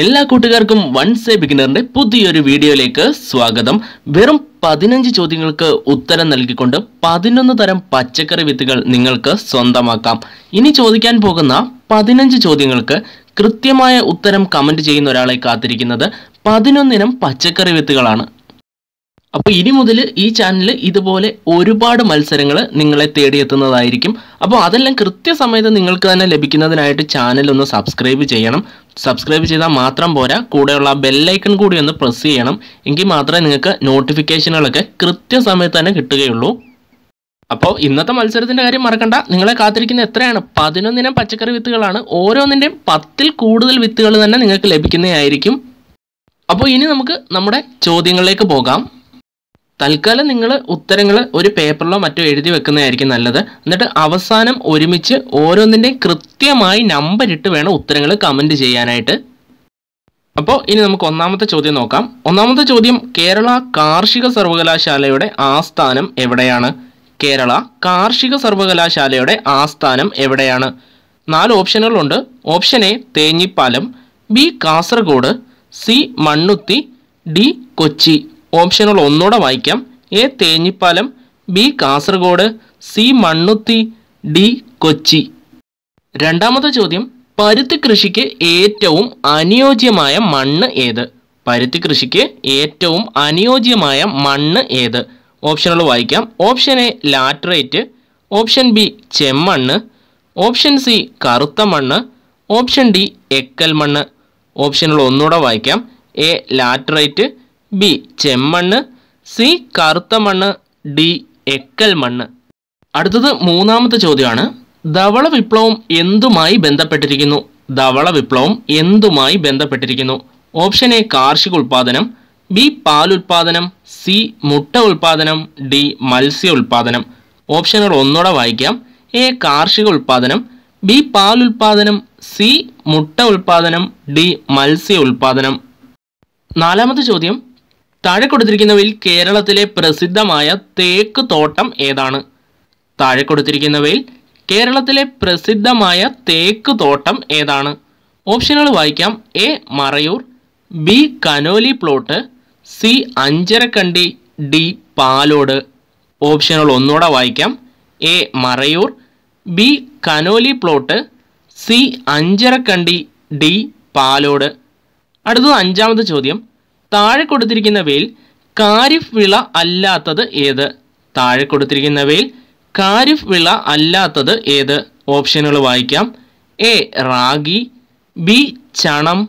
എല്ലാ കൂട്ടുകാർക്കും once A ബിഗിനറിന്റെ പുതിയൊരു വീഡിയോയിലേക്ക് സ്വാഗതം വെറും പതിനഞ്ച് ചോദ്യങ്ങൾക്ക് ഉത്തരം നൽകിക്കൊണ്ട് പതിനൊന്ന് തരം പച്ചക്കറി വിത്തുകൾ നിങ്ങൾക്ക് സ്വന്തമാക്കാം ഇനി ചോദിക്കാൻ പോകുന്ന പതിനഞ്ച് ചോദ്യങ്ങൾക്ക് കൃത്യമായ ഉത്തരം കമന്റ് ചെയ്യുന്ന ഒരാളെ കാത്തിരിക്കുന്നത് പതിനൊന്നിനം പച്ചക്കറി വിത്തുകളാണ് അപ്പോൾ ഇനി മുതൽ ഈ ചാനൽ ഇതുപോലെ ഒരുപാട് മത്സരങ്ങൾ നിങ്ങളെ തേടിയെത്തുന്നതായിരിക്കും അപ്പോൾ അതെല്ലാം കൃത്യസമയത്ത് നിങ്ങൾക്ക് തന്നെ ലഭിക്കുന്നതിനായിട്ട് ചാനൽ ഒന്ന് സബ്സ്ക്രൈബ് ചെയ്യണം സബ്സ്ക്രൈബ് ചെയ്താൽ മാത്രം പോരാ കൂടെയുള്ള ബെല്ലൈക്കൺ കൂടി ഒന്ന് പ്രസ് ചെയ്യണം എങ്കിൽ മാത്രമേ നിങ്ങൾക്ക് നോട്ടിഫിക്കേഷനുകളൊക്കെ കൃത്യസമയത്ത് തന്നെ കിട്ടുകയുള്ളൂ അപ്പോൾ ഇന്നത്തെ മത്സരത്തിൻ്റെ കാര്യം മറക്കണ്ട നിങ്ങളെ കാത്തിരിക്കുന്ന എത്രയാണ് പതിനൊന്നിനം പച്ചക്കറി വിത്തുകളാണ് ഓരോന്നിൻ്റെയും പത്തിൽ കൂടുതൽ വിത്തുകൾ തന്നെ നിങ്ങൾക്ക് ലഭിക്കുന്നതായിരിക്കും അപ്പോൾ ഇനി നമുക്ക് നമ്മുടെ ചോദ്യങ്ങളിലേക്ക് പോകാം തൽക്കാലം നിങ്ങൾ ഉത്തരങ്ങൾ ഒരു പേപ്പറിലോ മറ്റോ എഴുതി വെക്കുന്നതായിരിക്കും നല്ലത് എന്നിട്ട് അവസാനം ഒരുമിച്ച് ഓരോന്നിൻ്റെയും കൃത്യമായി നമ്പർ ഇട്ട് വേണം ഉത്തരങ്ങൾ കമൻറ്റ് ചെയ്യാനായിട്ട് അപ്പോൾ ഇനി നമുക്ക് ഒന്നാമത്തെ ചോദ്യം നോക്കാം ഒന്നാമത്തെ ചോദ്യം കേരള കാർഷിക സർവകലാശാലയുടെ ആസ്ഥാനം എവിടെയാണ് കേരള കാർഷിക സർവകലാശാലയുടെ ആസ്ഥാനം എവിടെയാണ് നാല് ഓപ്ഷനുകളുണ്ട് option A Thenhipalam B Kasaragod C Mannuthy D Kochi ഓപ്ഷനുകൾ ഒന്നുകൂടെ വായിക്കാം A Thenhipalam B Kasaragod C Mannuthy D Kochi രണ്ടാമത്തെ ചോദ്യം പരുത്തി കൃഷിക്ക് ഏറ്റവും അനുയോജ്യമായ മണ്ണ് ഏത് പരുത്തി കൃഷിക്ക് ഏറ്റവും അനുയോജ്യമായ മണ്ണ് ഏത് ഓപ്ഷനുകൾ വായിക്കാം option A laterite option B ചെമ്മണ്ണ് ഓപ്ഷൻ സി കറുത്ത മണ്ണ് ഓപ്ഷൻ ഡി എക്കൽ മണ്ണ് ഓപ്ഷനുകൾ ഒന്നുകൂടെ വായിക്കാം എ ലാറ്ററേറ്റ് ബി ചെമ്മണ്ണ് സി കറുത്ത മണ്ണ് ഡി എക്കൽ മണ്ണ് അടുത്തത് മൂന്നാമത്തെ ചോദ്യമാണ് ധവള വിപ്ലവം എന്തുമായി ബന്ധപ്പെട്ടിരിക്കുന്നു ധവള വിപ്ലവം എന്തുമായി ബന്ധപ്പെട്ടിരിക്കുന്നു ഓപ്ഷൻ എ കാർഷിക ഉൽപാദനം ബി പാലുൽപാദനം സി മുട്ട ഉൽപാദനം ഡി മത്സ്യ ഉൽപാദനം ഓപ്ഷനുകൾ ഒന്നുകൂടെ വായിക്കാം എ കാർഷിക ഉൽപാദനം ബി പാലുൽപാദനം സി മുട്ട ഉൽപാദനം ഡി മത്സ്യ ഉൽപാദനം നാലാമത്തെ ചോദ്യം താഴെ കൊടുത്തിരിക്കുന്നവയിൽ കേരളത്തിലെ പ്രസിദ്ധമായ തേക്ക് തോട്ടം ഏതാണ് താഴെ കൊടുത്തിരിക്കുന്നവയിൽ കേരളത്തിലെ പ്രസിദ്ധമായ തേക്ക് തോട്ടം ഏതാണ് ഓപ്ഷനുകൾ വായിക്കാം A Marayur B Conolly plot C Anjarakandy D Palode ഓപ്ഷനുകൾ ഒന്നുകൂടെ വായിക്കാം A Marayur B Conolly plot C Anjarakandy D Palode അടുത്തത് അഞ്ചാമത്തെ ചോദ്യം താഴെ കൊടുത്തിരിക്കുന്നവയിൽ കാരിഫ് വിള അല്ലാത്തത് ഏത് താഴെ കൊടുത്തിരിക്കുന്നവയിൽ കാരിഫ് വിള അല്ലാത്തത് ഏത് ഓപ്ഷനുകൾ വായിക്കാം എ റാഗി ബി ചണം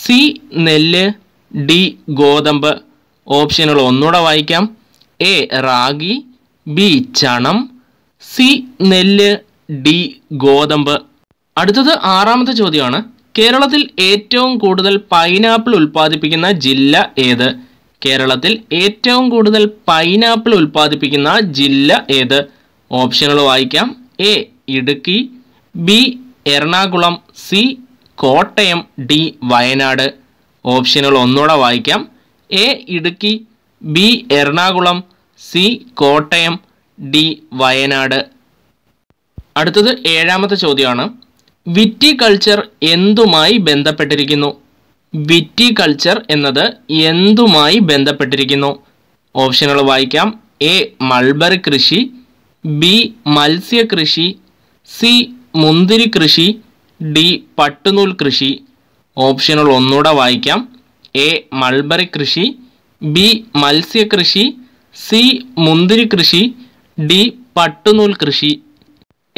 സി നെല്ല് ഡി ഗോതമ്പ് ഓപ്ഷനുകൾ ഒന്നുകൂടെ വായിക്കാം എ റാഗി ബി ചണം സി നെല്ല് ഡി ഗോതമ്പ് അടുത്തത് ആറാമത്തെ ചോദ്യമാണ് കേരളത്തിൽ ഏറ്റവും കൂടുതൽ പൈനാപ്പിൾ ഉൽപ്പാദിപ്പിക്കുന്ന ജില്ല ഏത് കേരളത്തിൽ ഏറ്റവും കൂടുതൽ പൈനാപ്പിൾ ഉൽപ്പാദിപ്പിക്കുന്ന ജില്ല ഏത് ഓപ്ഷനുകൾ വായിക്കാം A Idukki B Ernakulam C Kottayam D Wayanad ഓപ്ഷനുകൾ ഒന്നുകൂടെ വായിക്കാം A Idukki B Ernakulam C Kottayam D Wayanad അടുത്തത് ഏഴാമത്തെ ചോദ്യമാണ് വിറ്റി കൾച്ചർ എന്തുമായി ബന്ധപ്പെട്ടിരിക്കുന്നു കൾച്ചർ എന്നത് എന്തുമായി ബന്ധപ്പെട്ടിരിക്കുന്നു ഓപ്ഷനുകൾ വായിക്കാം എ മൾബറി കൃഷി ബി കൃഷി സി മുന്തിരി കൃഷി ഡി പട്ടുനൂൽ കൃഷി ഓപ്ഷനുകൾ ഒന്നുകൂടെ വായിക്കാം എ മൾബറി കൃഷി ബി കൃഷി സി മുന്തിരി കൃഷി ഡി പട്ടുനൂൽ കൃഷി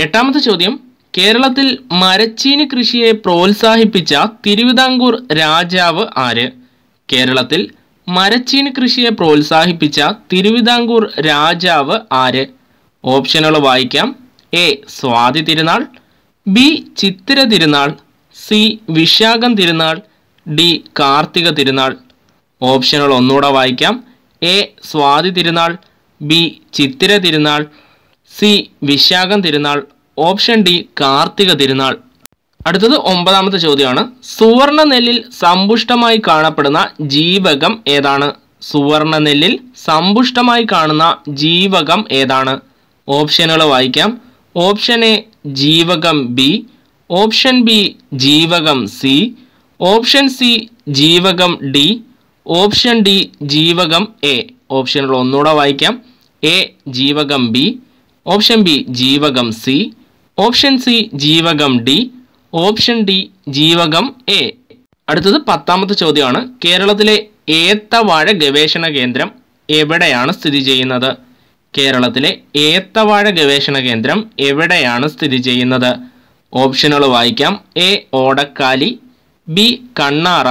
എട്ടാമത്തെ ചോദ്യം കേരളത്തിൽ മരച്ചീനി കൃഷിയെ പ്രോത്സാഹിപ്പിച്ച തിരുവിതാംകൂർ രാജാവ് ആര് കേരളത്തിൽ മരച്ചീനി കൃഷിയെ പ്രോത്സാഹിപ്പിച്ച തിരുവിതാംകൂർ രാജാവ് ആര് ഓപ്ഷനുകൾ വായിക്കാം എ സ്വാതി തിരുനാൾ ബി ചിത്തിര തിരുനാൾ സി വിശാഖം തിരുനാൾ ഡി കാർത്തിക തിരുനാൾ ഓപ്ഷനുകൾ ഒന്നുകൂടെ വായിക്കാം എ സ്വാതി തിരുനാൾ ബി ചിത്തിര തിരുനാൾ സി വിശാഖം തിരുനാൾ ഓപ്ഷൻ ഡി കാർത്തിക തിരുനാൾ അടുത്തത് ഒമ്പതാമത്തെ ചോദ്യമാണ് സുവർണ നെല്ലിൽ സമ്പുഷ്ടമായി കാണപ്പെടുന്ന ജീവകം ഏതാണ് സുവർണ നെല്ലിൽ സമ്പുഷ്ടമായി കാണുന്ന ജീവകം ഏതാണ് ഓപ്ഷനുകൾ വായിക്കാം ഓപ്ഷൻ എ ജീവകം ബി ഓപ്ഷൻ ബി ജീവകം സി ഓപ്ഷൻ സി ജീവകം ഡി ഓപ്ഷൻ ഡി ജീവകം എ ഓപ്ഷനുകൾ ഒന്നുകൂടെ വായിക്കാം എ ജീവകം ബി ഓപ്ഷൻ ബി ജീവകം സി ഓപ്ഷൻ സി ജീവകം ഡി ഓപ്ഷൻ ഡി ജീവകം എ അടുത്തത് പത്താമത്തെ ചോദ്യമാണ് കേരളത്തിലെ ഏത്തവാഴ ഗവേഷണ കേന്ദ്രം എവിടെയാണ് സ്ഥിതി ചെയ്യുന്നത് കേരളത്തിലെ ഏത്തവാഴ ഗവേഷണ കേന്ദ്രം എവിടെയാണ് സ്ഥിതി ചെയ്യുന്നത് ഓപ്ഷനുകൾ വായിക്കാം A Odakkali B Kannara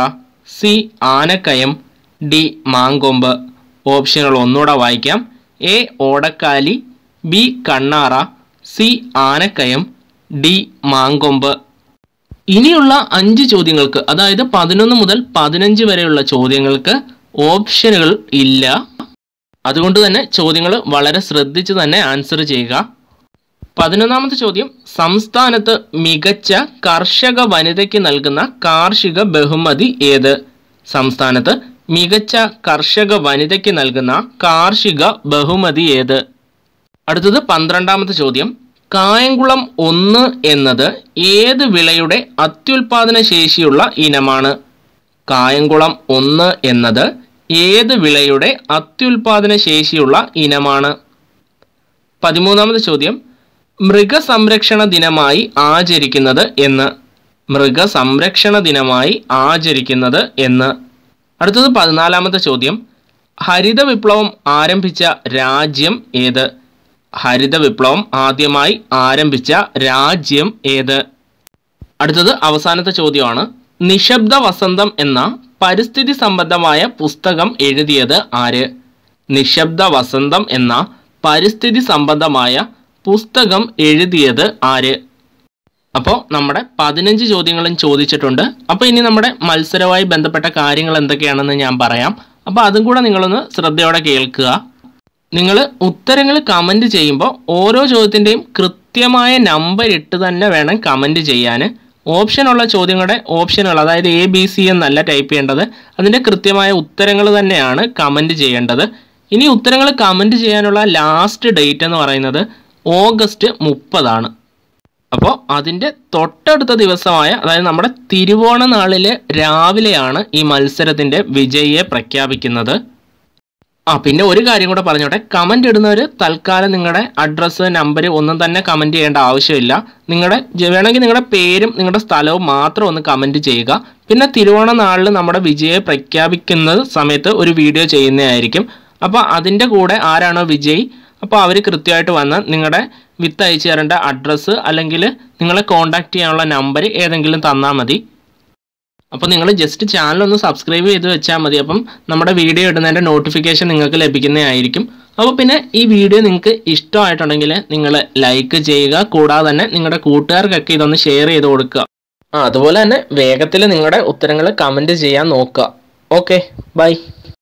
C Anakkayam D Mankombu ഓപ്ഷനുകൾ ഒന്നുകൂടെ വായിക്കാം A Odakkali B Kannara C Anakkayam D Mankombu ഇനിയുള്ള അഞ്ച് ചോദ്യങ്ങൾക്ക് അതായത് പതിനൊന്ന് മുതൽ പതിനഞ്ച് വരെയുള്ള ചോദ്യങ്ങൾക്ക് ഓപ്ഷനുകൾ ഇല്ല അതുകൊണ്ട് തന്നെ ചോദ്യങ്ങൾ വളരെ ശ്രദ്ധിച്ച് തന്നെ ആൻസർ ചെയ്യുക പതിനൊന്നാമത്തെ ചോദ്യം സംസ്ഥാനത്ത് മികച്ച കർഷക വനിതയ്ക്ക് നൽകുന്ന കാർഷിക ബഹുമതി ഏത് സംസ്ഥാനത്ത് മികച്ച കർഷക വനിതയ്ക്ക് നൽകുന്ന കാർഷിക ബഹുമതി ഏത് അടുത്തത് പന്ത്രണ്ടാമത്തെ ചോദ്യം കായംകുളം ഒന്ന് എന്നത് ഏത് വിളയുടെ അത്യുൽപാദന ശേഷിയുള്ള ഇനമാണ് കായംകുളം ഒന്ന് എന്നത് ഏത് വിളയുടെ അത്യുൽപാദന ശേഷിയുള്ള ഇനമാണ് പതിമൂന്നാമത്തെ ചോദ്യം മൃഗസംരക്ഷണ ദിനമായി ആചരിക്കുന്നത് എന്ന് മൃഗസംരക്ഷണ ദിനമായി ആചരിക്കുന്നത് എന്ന് അടുത്തത് പതിനാലാമത്തെ ചോദ്യം ഹരിത വിപ്ലവം ആരംഭിച്ച രാജ്യം ഏത് ഹരിത വിപ്ലവം ആദ്യമായി ആരംഭിച്ച രാജ്യം ഏത് അടുത്തത് അവസാനത്തെ ചോദ്യമാണ് നിശബ്ദ വസന്തം എന്ന പരിസ്ഥിതി സംബന്ധമായ പുസ്തകം എഴുതിയത് ആര് നിശബ്ദ വസന്തം എന്ന പരിസ്ഥിതി സംബന്ധമായ പുസ്തകം എഴുതിയത് ആര് അപ്പോൾ നമ്മുടെ പതിനഞ്ച് ചോദ്യങ്ങളും ചോദിച്ചിട്ടുണ്ട് അപ്പോൾ ഇനി നമ്മുടെ മത്സരവുമായി ബന്ധപ്പെട്ട കാര്യങ്ങൾ എന്തൊക്കെയാണെന്ന് ഞാൻ പറയാം അപ്പോൾ അതും കൂടെ നിങ്ങളൊന്ന് ശ്രദ്ധയോടെ കേൾക്കുക നിങ്ങൾ ഉത്തരങ്ങൾ കമൻ്റ് ചെയ്യുമ്പോൾ ഓരോ ചോദ്യത്തിൻ്റെയും കൃത്യമായ നമ്പർ ഇട്ട് തന്നെ വേണം കമൻറ്റ് ചെയ്യാൻ ഓപ്ഷനുള്ള ചോദ്യങ്ങളുടെ ഓപ്ഷനുകൾ അതായത് എ ബി സി എന്നല്ല ടൈപ്പ് ചെയ്യേണ്ടത് അതിൻ്റെ കൃത്യമായ ഉത്തരങ്ങൾ തന്നെയാണ് കമൻറ്റ് ചെയ്യേണ്ടത് ഇനി ഉത്തരങ്ങൾ കമൻറ്റ് ചെയ്യാനുള്ള ലാസ്റ്റ് ഡേറ്റ് എന്ന് പറയുന്നത് ഓഗസ്റ്റ് മുപ്പതാണ് അപ്പോൾ അതിൻ്റെ തൊട്ടടുത്ത ദിവസമായ അതായത് നമ്മുടെ തിരുവോണ നാളിലെ രാവിലെയാണ് ഈ മത്സരത്തിൻ്റെ വിജയിയെ പ്രഖ്യാപിക്കുന്നത് ആ പിന്നെ ഒരു കാര്യം കൂടെ പറഞ്ഞോട്ടെ കമൻ്റ് ഇടുന്നവർ തൽക്കാലം നിങ്ങളുടെ അഡ്രസ്സ് നമ്പർ ഒന്നും തന്നെ കമൻറ്റ് ചെയ്യേണ്ട ആവശ്യമില്ല നിങ്ങളുടെ വേണമെങ്കിൽ നിങ്ങളുടെ പേരും നിങ്ങളുടെ സ്ഥലവും മാത്രം ഒന്ന് കമൻറ്റ് ചെയ്യുക പിന്നെ തിരുവോണ നാളിൽ നമ്മുടെ വിജയെ പ്രഖ്യാപിക്കുന്ന സമയത്ത് ഒരു വീഡിയോ ചെയ്യുന്നതായിരിക്കും അപ്പോൾ അതിൻ്റെ കൂടെ ആരാണോ വിജയ് അപ്പോൾ അവർ കൃത്യമായിട്ട് വന്ന് നിങ്ങളുടെ വിത്ത് അയച്ചു തരേണ്ട അഡ്രസ്സ് അല്ലെങ്കിൽ നിങ്ങളെ കോൺടാക്റ്റ് ചെയ്യാനുള്ള നമ്പർ ഏതെങ്കിലും തന്നാൽ മതി അപ്പോൾ നിങ്ങൾ ജസ്റ്റ് ചാനൽ ഒന്ന് സബ്സ്ക്രൈബ് ചെയ്ത് വെച്ചാൽ മതി അപ്പം നമ്മുടെ വീഡിയോ ഇടുന്നതിൻ്റെ നോട്ടിഫിക്കേഷൻ നിങ്ങൾക്ക് ലഭിക്കുന്നതായിരിക്കും അപ്പോൾ പിന്നെ ഈ വീഡിയോ നിങ്ങൾക്ക് ഇഷ്ടമായിട്ടുണ്ടെങ്കിൽ നിങ്ങൾ ലൈക്ക് ചെയ്യുക കൂടാതെ തന്നെ നിങ്ങളുടെ കൂട്ടുകാർക്കൊക്കെ ഇതൊന്ന് ഷെയർ ചെയ്ത് കൊടുക്കുക അതുപോലെ തന്നെ വേഗത്തിൽ നിങ്ങളുടെ ഉത്തരങ്ങൾ കമൻറ്റ് ചെയ്യാൻ നോക്കുക ഓക്കെ ബൈ